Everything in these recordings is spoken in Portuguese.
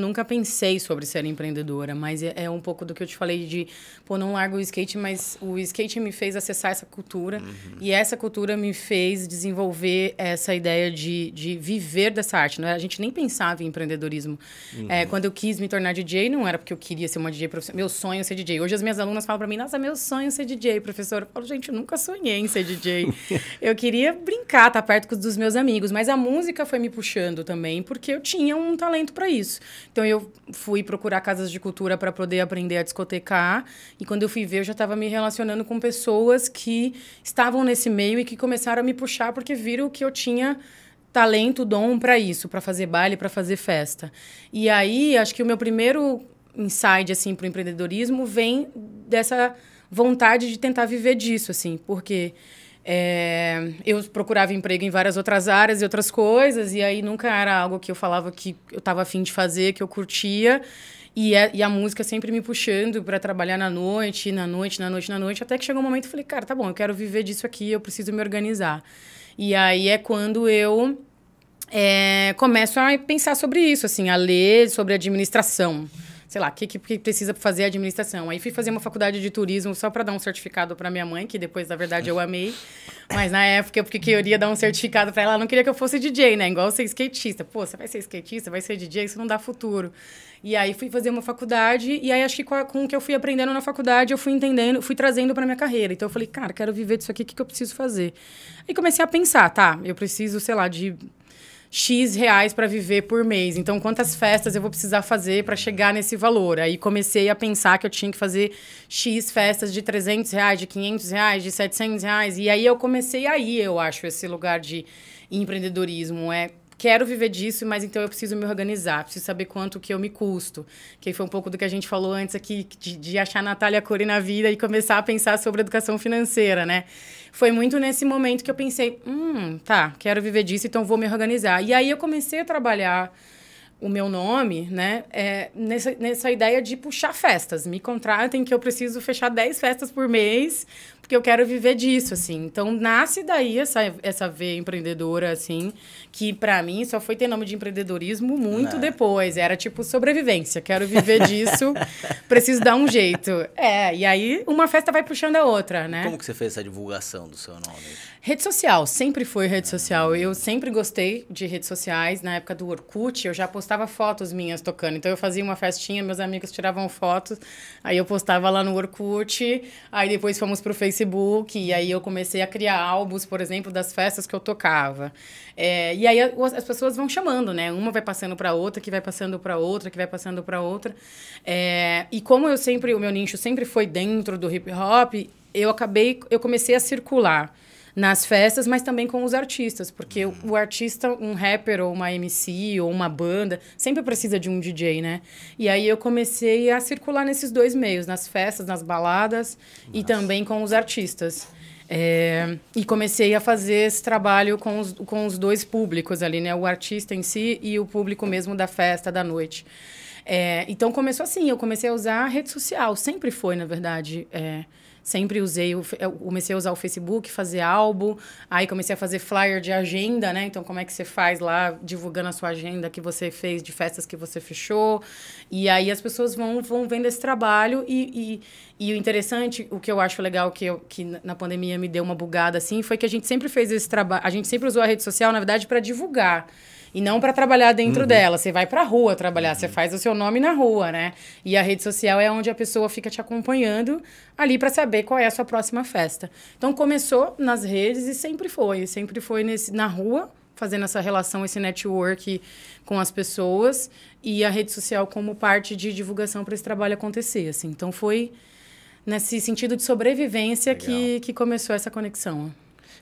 Nunca pensei sobre ser empreendedora, mas é, é um pouco do que eu te falei de, pô, não largo o skate, mas o skate me fez acessar essa cultura uhum. e essa cultura me fez desenvolver essa ideia de, de viver dessa arte. Né? A gente nem pensava em empreendedorismo. Uhum. É, quando eu quis me tornar DJ, não era porque eu queria ser uma DJ profissional. Meu sonho é ser DJ. Hoje as minhas alunas falam para mim, nossa, meu sonho é ser DJ, professor. Eu falo, gente, eu nunca sonhei em ser DJ. eu queria brincar, estar tá perto dos meus amigos, mas a música foi me puxando também, porque eu tinha um talento para isso. Então eu fui procurar casas de cultura para poder aprender a discotecar. E quando eu fui ver, eu já estava me relacionando com pessoas que estavam nesse meio e que começaram a me puxar porque viram que eu tinha talento, dom para isso, para fazer baile, para fazer festa. E aí, acho que o meu primeiro insight assim para o empreendedorismo vem dessa vontade de tentar viver disso, assim, porque é, eu procurava emprego em várias outras áreas e outras coisas, e aí nunca era algo que eu falava que eu estava afim de fazer, que eu curtia. E, é, e a música sempre me puxando para trabalhar na noite, na noite, na noite, na noite, até que chegou um momento e falei, cara, tá bom, eu quero viver disso aqui, eu preciso me organizar. E aí é quando eu é, começo a pensar sobre isso, assim, a ler sobre administração sei lá, o que, que precisa fazer a administração. Aí fui fazer uma faculdade de turismo só para dar um certificado para minha mãe, que depois, na verdade, eu amei. Mas na época, eu porque queria dar um certificado para ela, ela não queria que eu fosse DJ, né? Igual ser skatista. Pô, você vai ser skatista, vai ser DJ, isso não dá futuro. E aí fui fazer uma faculdade, e aí acho que com, a, com o que eu fui aprendendo na faculdade, eu fui entendendo, fui trazendo para minha carreira. Então eu falei, cara, quero viver disso aqui, o que, que eu preciso fazer? Aí comecei a pensar, tá, eu preciso, sei lá, de X reais para viver por mês. Então, quantas festas eu vou precisar fazer para chegar nesse valor? Aí comecei a pensar que eu tinha que fazer X festas de 300 reais, de 500 reais, de 700 reais. E aí eu comecei aí, eu acho, esse lugar de empreendedorismo. É quero viver disso, mas então eu preciso me organizar, preciso saber quanto que eu me custo. Que foi um pouco do que a gente falou antes aqui, de, de achar a Natália Cury na vida e começar a pensar sobre educação financeira, né? Foi muito nesse momento que eu pensei, hum, tá, quero viver disso, então vou me organizar. E aí eu comecei a trabalhar o meu nome, né? É, nessa, nessa ideia de puxar festas. Me contratem que eu preciso fechar 10 festas por mês, porque eu quero viver disso, assim. Então, nasce daí essa, essa veia empreendedora, assim, que para mim só foi ter nome de empreendedorismo muito Não. Né. depois. Era tipo sobrevivência. Quero viver disso preciso dar um jeito. É, e aí uma festa vai puxando a outra, né? Como que você fez essa divulgação do seu nome? Rede social, sempre foi rede social. Eu sempre gostei de redes sociais. Na época do Orkut, eu já postava fotos minhas tocando. Então eu fazia uma festinha, meus amigos tiravam fotos, aí eu postava lá no Orkut, aí depois fomos pro Facebook, e aí eu comecei a criar álbuns, por exemplo, das festas que eu tocava. É, e aí as pessoas vão chamando, né? Uma vai passando para outra, que vai passando para outra, que vai passando para outra. É, e como eu sempre, o meu nicho sempre foi dentro do hip hop, eu acabei, eu comecei a circular nas festas, mas também com os artistas, porque o, o, artista, um rapper ou uma MC ou uma banda, sempre precisa de um DJ, né? E aí eu comecei a circular nesses dois meios, nas festas, nas baladas Nossa. e também com os artistas. É, e comecei a fazer esse trabalho com os, com os dois públicos ali, né? O artista em si e o público mesmo da festa, da noite. É, então começou assim, eu comecei a usar a rede social, sempre foi, na verdade. É, sempre usei, o, comecei a usar o Facebook, fazer álbum, aí comecei a fazer flyer de agenda, né? Então, como é que você faz lá, divulgando a sua agenda que você fez, de festas que você fechou. E aí as pessoas vão, vão vendo esse trabalho e, e, e o interessante, o que eu acho legal, que, eu, que na pandemia me deu uma bugada, assim, foi que a gente sempre fez esse trabalho, a gente sempre usou a rede social, na verdade, para divulgar e não para trabalhar dentro uhum. dela. Você vai para a rua trabalhar, uhum. você faz o seu nome na rua, né? E a rede social é onde a pessoa fica te acompanhando ali para saber saber qual é a sua próxima festa. Então começou nas redes e sempre foi, sempre foi nesse, na rua, fazendo essa relação, esse network com as pessoas e a rede social como parte de divulgação para esse trabalho acontecer, assim. Então foi nesse sentido de sobrevivência que, que começou essa conexão.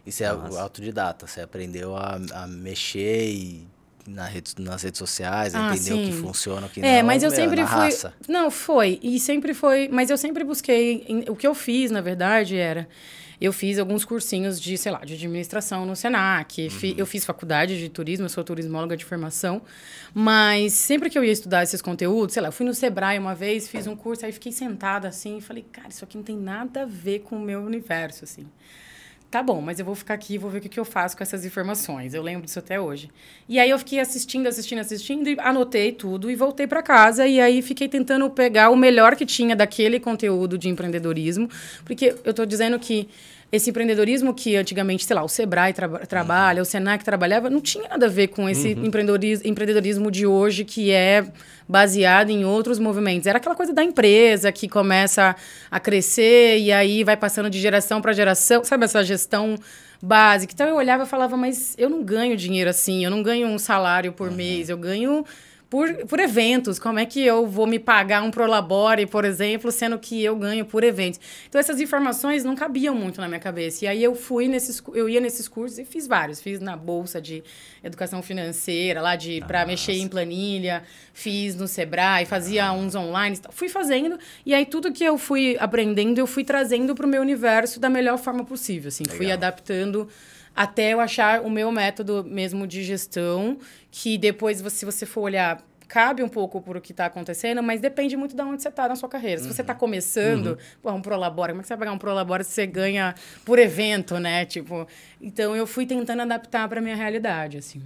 Isso é Nossa. autodidata, você aprendeu a, a mexer e na rede, nas redes sociais, ah, entender sim. o que funciona, o que é, não. É, mas eu meu, sempre fui. Raça. Não, foi. E sempre foi. Mas eu sempre busquei. O que eu fiz, na verdade, era. Eu fiz alguns cursinhos de, sei lá, de administração no SENAC. Uhum. Eu fiz faculdade de turismo, eu sou turismóloga de formação. Mas sempre que eu ia estudar esses conteúdos, sei lá, eu fui no Sebrae uma vez, fiz um curso, aí fiquei sentada assim e falei, cara, isso aqui não tem nada a ver com o meu universo, assim tá bom, mas eu vou ficar aqui e vou ver o que, que eu faço com essas informações. Eu lembro disso até hoje. E aí eu fiquei assistindo, assistindo, assistindo, e anotei tudo e voltei para casa. E aí fiquei tentando pegar o melhor que tinha daquele conteúdo de empreendedorismo, porque eu estou dizendo que esse empreendedorismo que antigamente, sei lá, o Sebrae tra trabalha, uhum. o Senac trabalhava, não tinha nada a ver com esse uhum. empreendedorismo, empreendedorismo de hoje que é baseado em outros movimentos. Era aquela coisa da empresa que começa a crescer e aí vai passando de geração para geração, sabe essa gestão básica. Então eu olhava e falava, mas eu não ganho dinheiro assim, eu não ganho um salário por uhum. mês, eu ganho por, por eventos. Como é que eu vou me pagar um Prolabore, por exemplo, sendo que eu ganho por eventos? Então, essas informações não cabiam muito na minha cabeça. E aí eu fui nesses, eu ia nesses cursos e fiz vários. Fiz na Bolsa de Educação Financeira, lá de para ah, mexer em planilha, fiz no Sebrae, fazia ah. uns online. Fui fazendo, e aí tudo que eu fui aprendendo, eu fui trazendo para o meu universo da melhor forma possível. Assim, Legal. fui adaptando até eu achar o meu método mesmo de gestão, que depois, se você for olhar cabe um pouco por o que está acontecendo, mas depende muito de onde você está na sua carreira. Se você está uhum. começando, uhum. pô, um prolabora, como é que você vai pagar um prolabora se você ganha por evento, né? Tipo, então eu fui tentando adaptar para minha realidade, assim.